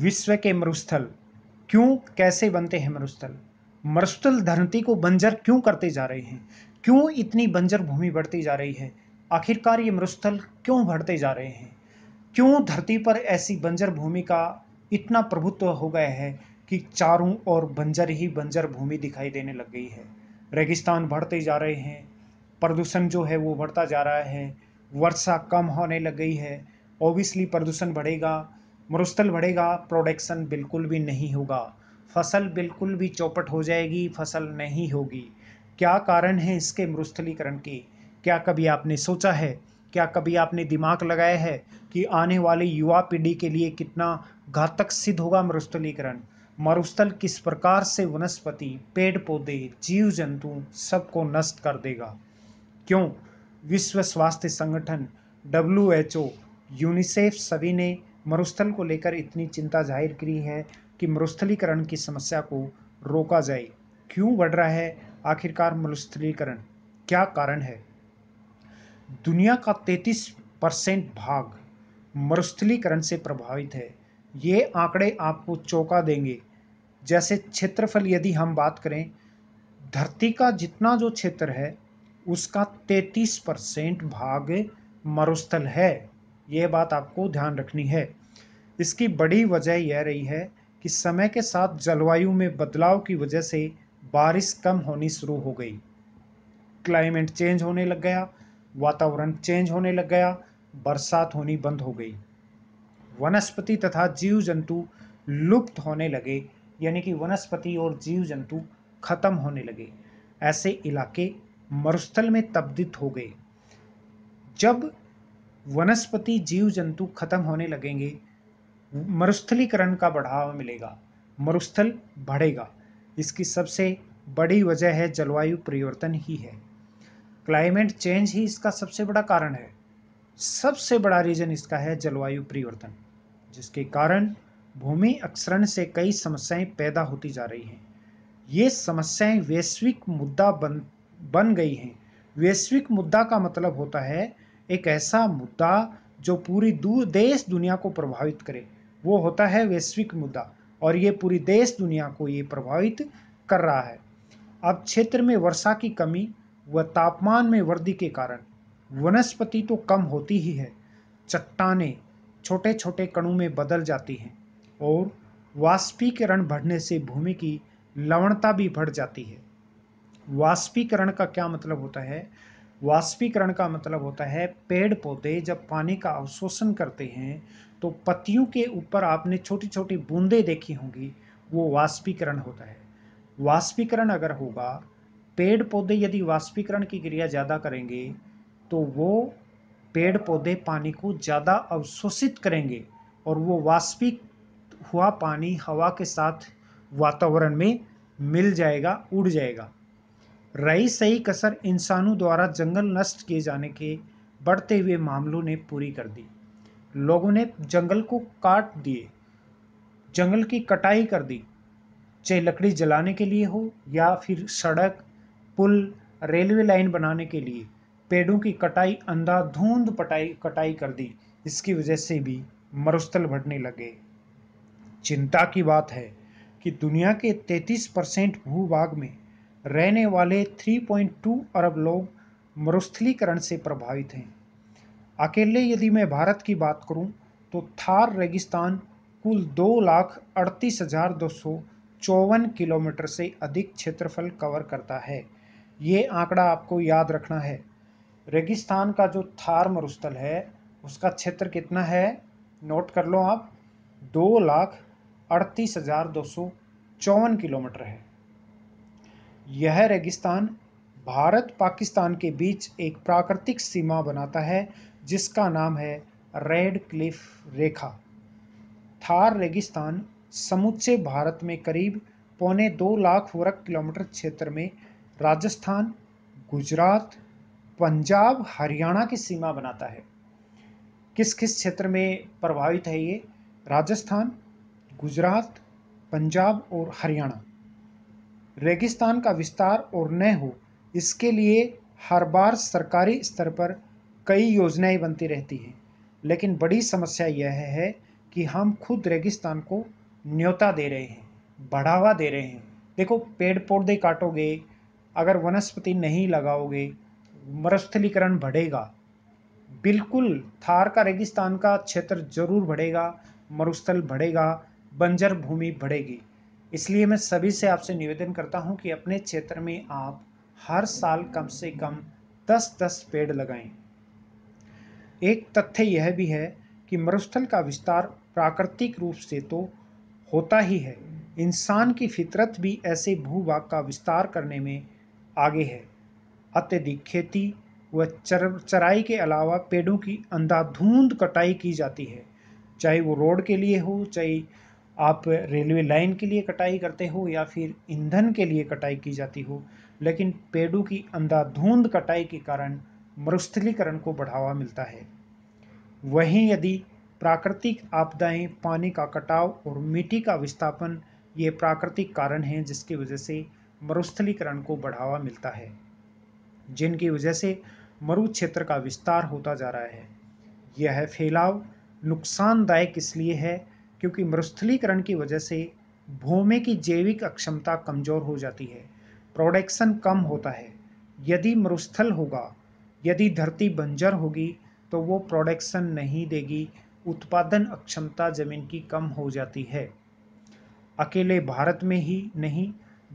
विश्व के मरुस्थल क्यों कैसे बनते हैं मरुस्थल मरुस्थल धरती को बंजर क्यों करते जा रहे हैं क्यों इतनी बंजर भूमि बढ़ती जा रही है आखिरकार ये मरुस्थल क्यों बढ़ते जा रहे हैं क्यों धरती पर ऐसी बंजर भूमि का इतना प्रभुत्व हो गया है कि चारों ओर बंजर ही बंजर भूमि दिखाई देने लग गई है रेगिस्तान बढ़ते जा रहे हैं प्रदूषण जो है वो बढ़ता जा रहा है वर्षा कम होने लग गई है ओबियसली प्रदूषण बढ़ेगा मरुस्थल बढ़ेगा प्रोडक्शन बिल्कुल भी नहीं होगा फसल बिल्कुल भी चौपट हो जाएगी फसल नहीं होगी क्या कारण है इसके मरुस्थलीकरण के क्या कभी आपने सोचा है क्या कभी आपने दिमाग लगाया है कि आने वाली युवा पीढ़ी के लिए कितना घातक सिद्ध होगा मरुस्थलीकरण मरुस्थल किस प्रकार से वनस्पति पेड़ पौधे जीव जंतु सबको नष्ट कर देगा क्यों विश्व स्वास्थ्य संगठन डब्ल्यू यूनिसेफ सभी ने मरुस्थल को लेकर इतनी चिंता जाहिर की है कि मरुस्थलीकरण की समस्या को रोका जाए क्यों बढ़ रहा है आखिरकार मरुस्थलीकरण क्या कारण है दुनिया का 33 परसेंट भाग मरुस्थलीकरण से प्रभावित है ये आंकड़े आपको चौंका देंगे जैसे क्षेत्रफल यदि हम बात करें धरती का जितना जो क्षेत्र है उसका 33 परसेंट भाग मरुस्थल है ये बात आपको ध्यान रखनी है इसकी बड़ी वजह यह रही है कि समय के साथ जलवायु में बदलाव की वजह से बारिश कम होनी शुरू हो गई क्लाइमेट चेंज होने लग गया वातावरण चेंज होने लग गया बरसात होनी बंद हो गई वनस्पति तथा जीव जंतु लुप्त होने लगे यानी कि वनस्पति और जीव जंतु खत्म होने लगे ऐसे इलाके मरुस्थल में तब्दित हो गए जब वनस्पति जीव जंतु खत्म होने लगेंगे मरुस्थलीकरण का बढ़ावा मिलेगा मरुस्थल बढ़ेगा इसकी सबसे बड़ी वजह है जलवायु परिवर्तन ही है क्लाइमेट चेंज ही इसका सबसे बड़ा कारण है सबसे बड़ा रीजन इसका है जलवायु परिवर्तन जिसके कारण भूमि अक्षरण से कई समस्याएं पैदा होती जा रही हैं ये समस्याएं वैश्विक मुद्दा बन बन गई हैं वैश्विक मुद्दा का मतलब होता है एक ऐसा मुद्दा जो पूरी देश दुनिया को प्रभावित करे वो होता है वैश्विक मुद्दा और ये पूरी देश दुनिया को ये प्रभावित कर रहा है अब क्षेत्र में वर्षा की कमी व तापमान में वृद्धि के कारण वनस्पति तो कम होती ही है चट्टाने छोटे छोटे कणों में बदल जाती हैं और वाष्पीकरण बढ़ने से भूमि की लवणता भी बढ़ जाती है वाष्पीकरण का क्या मतलब होता है वाष्पीकरण का मतलब होता है पेड़ पौधे जब पानी का अवशोषण करते हैं तो पत्तियों के ऊपर आपने छोटी छोटी बूंदें देखी होंगी वो वाष्पीकरण होता है वाष्पीकरण अगर होगा पेड़ पौधे यदि वाष्पीकरण की क्रिया ज़्यादा करेंगे तो वो पेड़ पौधे पानी को ज़्यादा अवशोषित करेंगे और वो वाष्पिक हुआ पानी हवा के साथ वातावरण में मिल जाएगा उड़ जाएगा रही सही कसर इंसानों द्वारा जंगल नष्ट किए जाने के बढ़ते हुए मामलों ने पूरी कर दी लोगों ने जंगल को काट दिए जंगल की कटाई कर दी चाहे लकड़ी जलाने के लिए हो या फिर सड़क पुल रेलवे लाइन बनाने के लिए पेड़ों की कटाई अंधाधुंध पटाई कटाई कर दी इसकी वजह से भी मरुस्थल बढ़ने लगे चिंता की बात है कि दुनिया के 33 परसेंट भूभाग में रहने वाले 3.2 अरब लोग मरुस्थलीकरण से प्रभावित हैं अकेले यदि मैं भारत की बात करूं तो थार रेगिस्तान कुल दो लाख अड़तीस हज़ार दो सौ चौवन किलोमीटर से अधिक क्षेत्रफल कवर करता है ये आंकड़ा आपको याद रखना है रेगिस्तान का जो थार मरुस्थल है उसका क्षेत्र कितना है नोट कर लो आप दो लाख अड़तीस हज़ार दो सौ चौवन किलोमीटर है यह रेगिस्तान भारत पाकिस्तान के बीच एक प्राकृतिक सीमा बनाता है जिसका नाम है रेड क्लिफ रेखा थार रेगिस्तान समुचे भारत में करीब पौने दो लाख वर्ग किलोमीटर क्षेत्र में राजस्थान गुजरात पंजाब हरियाणा की सीमा बनाता है किस किस क्षेत्र में प्रभावित है ये राजस्थान गुजरात पंजाब और हरियाणा रेगिस्तान का विस्तार और न हो इसके लिए हर बार सरकारी स्तर पर कई योजनाएं बनती रहती हैं लेकिन बड़ी समस्या यह है कि हम खुद रेगिस्तान को न्योता दे रहे हैं बढ़ावा दे रहे हैं देखो पेड़ पौधे काटोगे अगर वनस्पति नहीं लगाओगे मरुस्थलीकरण बढ़ेगा बिल्कुल थार का रेगिस्तान का क्षेत्र जरूर बढ़ेगा मरुस्थल बढ़ेगा बंजर भूमि बढ़ेगी इसलिए मैं सभी से आपसे निवेदन करता हूँ कि अपने क्षेत्र में आप हर साल कम से कम दस दस पेड़ लगाएं। एक तथ्य यह भी है कि मरुस्थल का विस्तार प्राकृतिक रूप से तो होता ही है इंसान की फितरत भी ऐसे भूभाग का विस्तार करने में आगे है अत्यधिक खेती व चर चराई के अलावा पेड़ों की अंधाधुंध कटाई की जाती है चाहे वो रोड के लिए हो चाहे आप रेलवे लाइन के लिए कटाई करते हो या फिर ईंधन के लिए कटाई की जाती हो लेकिन पेड़ों की अंधाधुंध कटाई के कारण मरुस्थलीकरण को बढ़ावा मिलता है वहीं यदि प्राकृतिक आपदाएं पानी का कटाव और मिट्टी का विस्थापन ये प्राकृतिक कारण हैं जिसकी वजह से मरुस्थलीकरण को बढ़ावा मिलता है जिनकी वजह से मरु क्षेत्र का विस्तार होता जा रहा है यह फैलाव नुकसानदायक इसलिए है क्योंकि मरुस्थलीकरण की वजह से भूमि की जैविक अक्षमता कमज़ोर हो जाती है प्रोडक्शन कम होता है यदि मरुस्थल होगा यदि धरती बंजर होगी तो वो प्रोडक्शन नहीं देगी उत्पादन अक्षमता ज़मीन की कम हो जाती है अकेले भारत में ही नहीं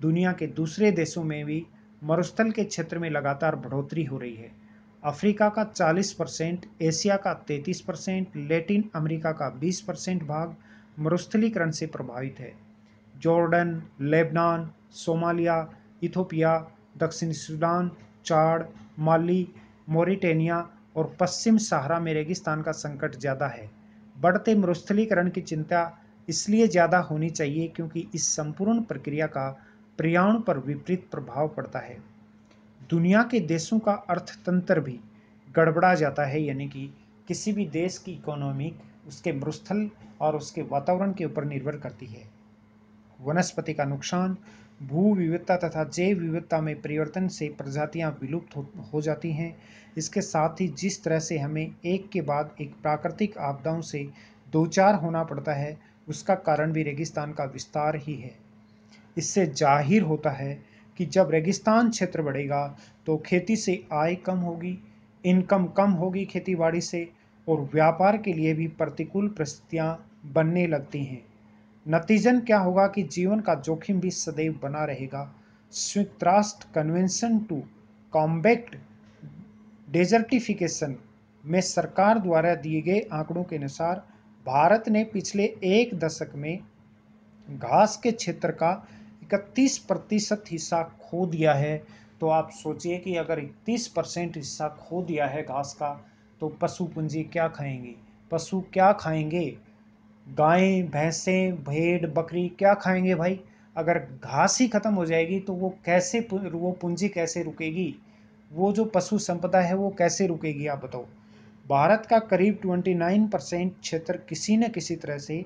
दुनिया के दूसरे देशों में भी मरुस्थल के क्षेत्र में लगातार बढ़ोतरी हो रही है अफ्रीका का 40 परसेंट एशिया का 33 परसेंट लेटिन अमेरिका का 20 परसेंट भाग मरुस्थलीकरण से प्रभावित है जॉर्डन लेबनान सोमालिया इथोपिया दक्षिणी सूडान चाड माली मोरिटेनिया और पश्चिम सहारा में रेगिस्तान का संकट ज़्यादा है बढ़ते मरुस्थलीकरण की चिंता इसलिए ज़्यादा होनी चाहिए क्योंकि इस संपूर्ण प्रक्रिया का पर्यावरण पर विपरीत प्रभाव पड़ता है दुनिया के देशों का अर्थतंत्र भी गड़बड़ा जाता है यानी कि किसी भी देश की इकोनॉमिक उसके मरुस्थल और उसके वातावरण के ऊपर निर्भर करती है वनस्पति का नुकसान भू विविधता तथा जैव विविधता में परिवर्तन से प्रजातियां विलुप्त हो, हो जाती हैं इसके साथ ही जिस तरह से हमें एक के बाद एक प्राकृतिक आपदाओं से दो चार होना पड़ता है उसका कारण भी रेगिस्तान का विस्तार ही है इससे जाहिर होता है कि जब रेगिस्तान क्षेत्र बढ़ेगा तो खेती से आय कम होगी इनकम कम होगी खेतीबाड़ी से और व्यापार के लिए भी प्रतिकूल परिस्थितियाँ बनने लगती हैं नतीजन क्या होगा कि जीवन का जोखिम भी सदैव बना रहेगा संयुक्त राष्ट्र कन्वेंशन टू कॉम्बैक्ट डेजर्टिफिकेशन में सरकार द्वारा दिए गए आंकड़ों के अनुसार भारत ने पिछले एक दशक में घास के क्षेत्र का 31 प्रतिशत हिस्सा खो दिया है तो आप सोचिए कि अगर 31 परसेंट हिस्सा खो दिया है घास का तो पशु पूंजी क्या खाएंगे पशु क्या खाएंगे गायें भैंसें भेड़ बकरी क्या खाएंगे भाई अगर घास ही ख़त्म हो जाएगी तो वो कैसे वो पूंजी कैसे रुकेगी वो जो पशु संपदा है वो कैसे रुकेगी आप बताओ भारत का करीब 29 परसेंट क्षेत्र किसी न किसी तरह से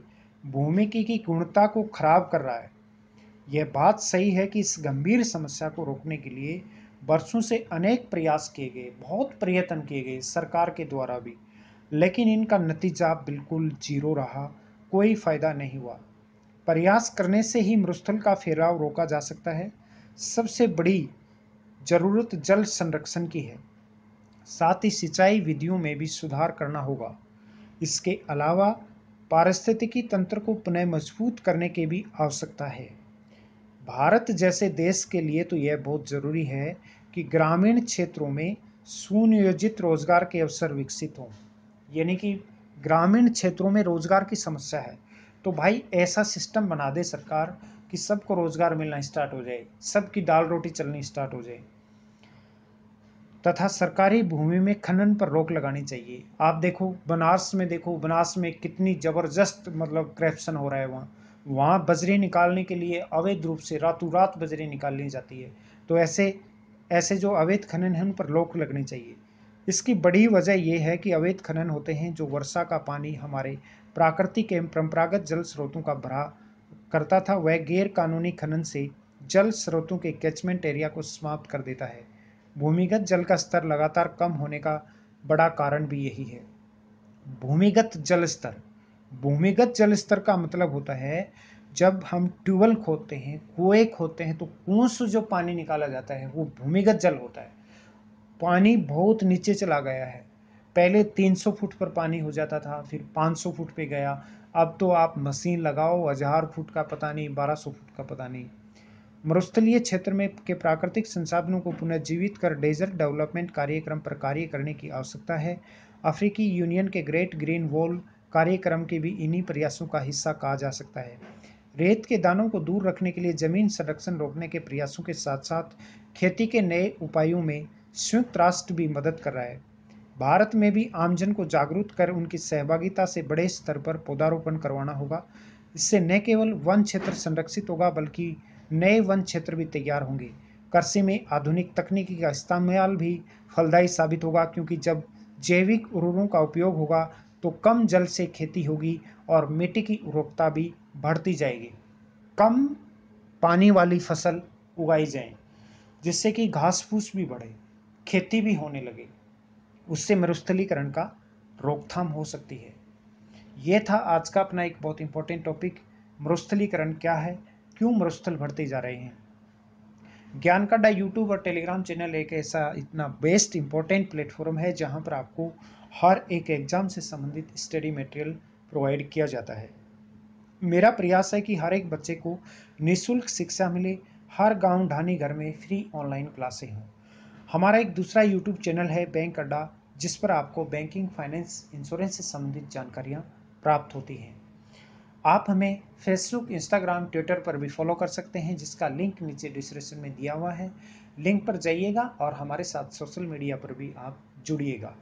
भूमि की, की गुणता को खराब कर रहा है यह बात सही है कि इस गंभीर समस्या को रोकने के लिए वर्षों से अनेक प्रयास किए गए बहुत प्रयत्न किए गए सरकार के द्वारा भी लेकिन इनका नतीजा बिल्कुल जीरो रहा कोई फ़ायदा नहीं हुआ प्रयास करने से ही मरुस्थल का फैलाव रोका जा सकता है सबसे बड़ी ज़रूरत जल संरक्षण की है साथ ही सिंचाई विधियों में भी सुधार करना होगा इसके अलावा पारिस्थितिकी तंत्र को पुनः मजबूत करने की भी आवश्यकता है भारत जैसे देश के लिए तो यह बहुत ज़रूरी है कि ग्रामीण क्षेत्रों में सुनियोजित रोज़गार के अवसर विकसित हों यानी कि ग्रामीण क्षेत्रों में रोज़गार की समस्या है तो भाई ऐसा सिस्टम बना दे सरकार कि सबको रोज़गार मिलना स्टार्ट हो जाए सबकी दाल रोटी चलनी स्टार्ट हो जाए तथा सरकारी भूमि में खनन पर रोक लगानी चाहिए आप देखो बनारस में देखो बनारस में कितनी ज़बरदस्त मतलब करप्शन हो रहा है वहाँ वहाँ बजरे निकालने के लिए अवैध रूप से रातों रात बजरे निकाल ली जाती है तो ऐसे ऐसे जो अवैध खनन है उन पर रोक लगनी चाहिए इसकी बड़ी वजह यह है कि अवैध खनन होते हैं जो वर्षा का पानी हमारे प्राकृतिक एवं परंपरागत जल स्रोतों का भरा करता था वह गैर कानूनी खनन से जल स्रोतों के कैचमेंट एरिया को समाप्त कर देता है भूमिगत जल का स्तर लगातार कम होने का बड़ा कारण भी यही है भूमिगत जल स्तर भूमिगत जल स्तर का मतलब होता है जब हम ट्यूबवेल खोदते हैं कुएं खोदते हैं तो कुओं से जो पानी निकाला जाता है वो भूमिगत जल होता है पानी बहुत नीचे चला गया है पहले 300 फुट पर पानी हो जाता था फिर 500 फुट पे गया अब तो आप मशीन लगाओ हज़ार फुट का पता नहीं 1200 फुट का पता नहीं मरुस्थलीय क्षेत्र में के प्राकृतिक संसाधनों को पुनर्जीवित कर डेजर्ट डेवलपमेंट कार्यक्रम पर कार्य करने की आवश्यकता है अफ्रीकी यूनियन के ग्रेट ग्रीन वॉल कार्यक्रम के भी इन्हीं प्रयासों का हिस्सा कहा जा सकता है रेत के दानों को दूर रखने के लिए जमीन संरक्षण रोकने के प्रयासों के साथ साथ खेती के नए उपायों में संयुक्त राष्ट्र भी मदद कर रहा है भारत में भी आमजन को जागरूक कर उनकी सहभागिता से बड़े स्तर पर पौधारोपण करवाना होगा इससे न केवल वन क्षेत्र संरक्षित होगा बल्कि नए वन क्षेत्र भी तैयार होंगे कृषि में आधुनिक तकनीकी का इस्तेमाल भी फलदायी साबित होगा क्योंकि जब जैविक उर्वरों का उपयोग होगा तो कम जल से खेती होगी और मिट्टी की उर्वरकता भी बढ़ती जाएगी कम पानी वाली फसल उगाई जाए जिससे कि घास फूस भी बढ़े खेती भी होने लगे उससे मरुस्थलीकरण का रोकथाम हो सकती है ये था आज का अपना एक बहुत इंपॉर्टेंट टॉपिक मरुस्थलीकरण क्या है क्यों मरुस्थल बढ़ते जा रहे हैं ज्ञान कांडा यूट्यूब और टेलीग्राम चैनल एक ऐसा इतना बेस्ट इम्पोर्टेंट प्लेटफॉर्म है जहां पर आपको हर एक एग्ज़ाम से संबंधित स्टडी मटेरियल प्रोवाइड किया जाता है मेरा प्रयास है कि हर एक बच्चे को निःशुल्क शिक्षा मिले हर गांव ढानी घर में फ्री ऑनलाइन क्लासें हों हमारा एक दूसरा यूट्यूब चैनल है बैंक अड्डा जिस पर आपको बैंकिंग फाइनेंस इंश्योरेंस से संबंधित जानकारियाँ प्राप्त होती हैं आप हमें फेसबुक इंस्टाग्राम ट्विटर पर भी फॉलो कर सकते हैं जिसका लिंक नीचे डिस्क्रिप्शन में दिया हुआ है लिंक पर जाइएगा और हमारे साथ सोशल मीडिया पर भी आप जुड़िएगा